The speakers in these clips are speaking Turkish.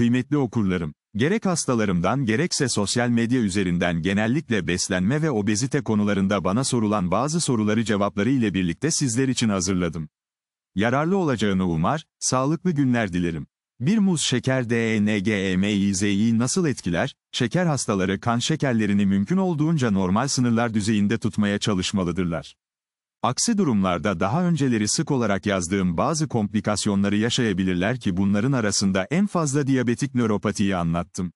kıymetli okurlarım, gerek hastalarımdan gerekse sosyal medya üzerinden genellikle beslenme ve obezite konularında bana sorulan bazı soruları cevapları ile birlikte sizler için hazırladım. Yararlı olacağını umar, sağlıklı günler dilerim. Bir muz şeker DNGMİZ'yi nasıl etkiler? Şeker hastaları kan şekerlerini mümkün olduğunca normal sınırlar düzeyinde tutmaya çalışmalıdırlar. Aksi durumlarda daha önceleri sık olarak yazdığım bazı komplikasyonları yaşayabilirler ki bunların arasında en fazla diyabetik nöropatiyi anlattım.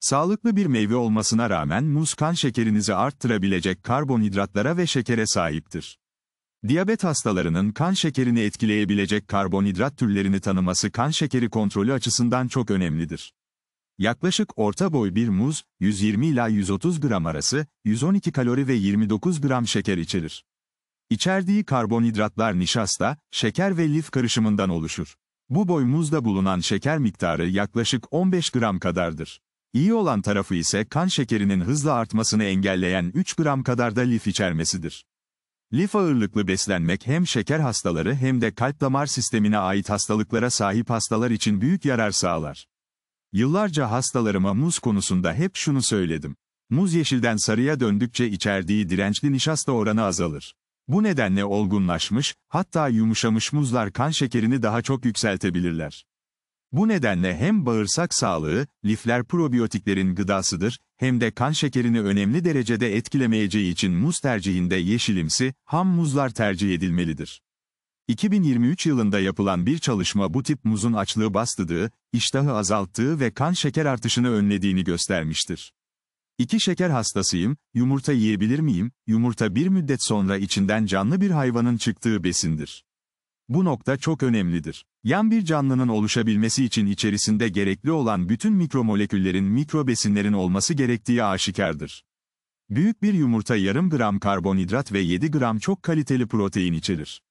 Sağlıklı bir meyve olmasına rağmen muz kan şekerinizi arttırabilecek karbonhidratlara ve şekere sahiptir. Diyabet hastalarının kan şekerini etkileyebilecek karbonhidrat türlerini tanıması kan şekeri kontrolü açısından çok önemlidir. Yaklaşık orta boy bir muz, 120 ila 130 gram arası, 112 kalori ve 29 gram şeker içerir. İçerdiği karbonhidratlar nişasta, şeker ve lif karışımından oluşur. Bu boy muzda bulunan şeker miktarı yaklaşık 15 gram kadardır. İyi olan tarafı ise kan şekerinin hızla artmasını engelleyen 3 gram kadar da lif içermesidir. Lif ağırlıklı beslenmek hem şeker hastaları hem de kalp damar sistemine ait hastalıklara sahip hastalar için büyük yarar sağlar. Yıllarca hastalarıma muz konusunda hep şunu söyledim. Muz yeşilden sarıya döndükçe içerdiği dirençli nişasta oranı azalır. Bu nedenle olgunlaşmış, hatta yumuşamış muzlar kan şekerini daha çok yükseltebilirler. Bu nedenle hem bağırsak sağlığı, lifler probiyotiklerin gıdasıdır, hem de kan şekerini önemli derecede etkilemeyeceği için muz tercihinde yeşilimsi, ham muzlar tercih edilmelidir. 2023 yılında yapılan bir çalışma bu tip muzun açlığı bastırdığı, iştahı azalttığı ve kan şeker artışını önlediğini göstermiştir. İki şeker hastasıyım, yumurta yiyebilir miyim? Yumurta bir müddet sonra içinden canlı bir hayvanın çıktığı besindir. Bu nokta çok önemlidir. Yan bir canlının oluşabilmesi için içerisinde gerekli olan bütün mikromoleküllerin mikrobesinlerin olması gerektiği aşikardır. Büyük bir yumurta yarım gram karbonhidrat ve 7 gram çok kaliteli protein içerir.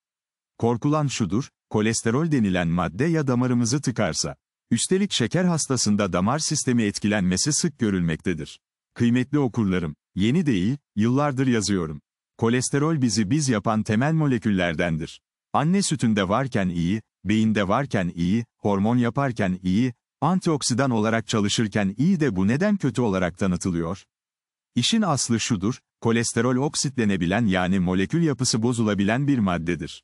Korkulan şudur, kolesterol denilen madde ya damarımızı tıkarsa. Üstelik şeker hastasında damar sistemi etkilenmesi sık görülmektedir. Kıymetli okurlarım, yeni değil, yıllardır yazıyorum. Kolesterol bizi biz yapan temel moleküllerdendir. Anne sütünde varken iyi, beyinde varken iyi, hormon yaparken iyi, antioksidan olarak çalışırken iyi de bu neden kötü olarak tanıtılıyor? İşin aslı şudur, kolesterol oksitlenebilen yani molekül yapısı bozulabilen bir maddedir.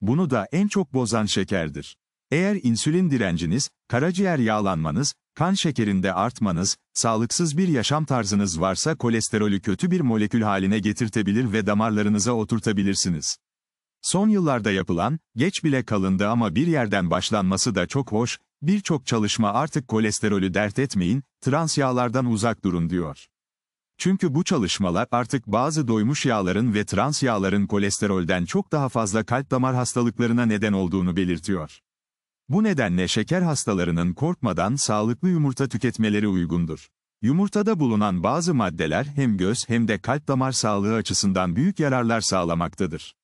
Bunu da en çok bozan şekerdir. Eğer insülin direnciniz, karaciğer yağlanmanız, Kan şekerinde artmanız, sağlıksız bir yaşam tarzınız varsa kolesterolü kötü bir molekül haline getirtebilir ve damarlarınıza oturtabilirsiniz. Son yıllarda yapılan, geç bile kalındı ama bir yerden başlanması da çok hoş, birçok çalışma artık kolesterolü dert etmeyin, trans yağlardan uzak durun diyor. Çünkü bu çalışmalar artık bazı doymuş yağların ve trans yağların kolesterolden çok daha fazla kalp damar hastalıklarına neden olduğunu belirtiyor. Bu nedenle şeker hastalarının korkmadan sağlıklı yumurta tüketmeleri uygundur. Yumurtada bulunan bazı maddeler hem göz hem de kalp damar sağlığı açısından büyük yararlar sağlamaktadır.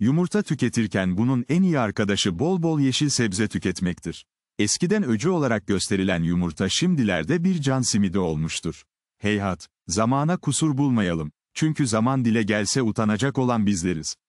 Yumurta tüketirken bunun en iyi arkadaşı bol bol yeşil sebze tüketmektir. Eskiden öcü olarak gösterilen yumurta şimdilerde bir can simidi olmuştur. Heyhat, zamana kusur bulmayalım. Çünkü zaman dile gelse utanacak olan bizleriz.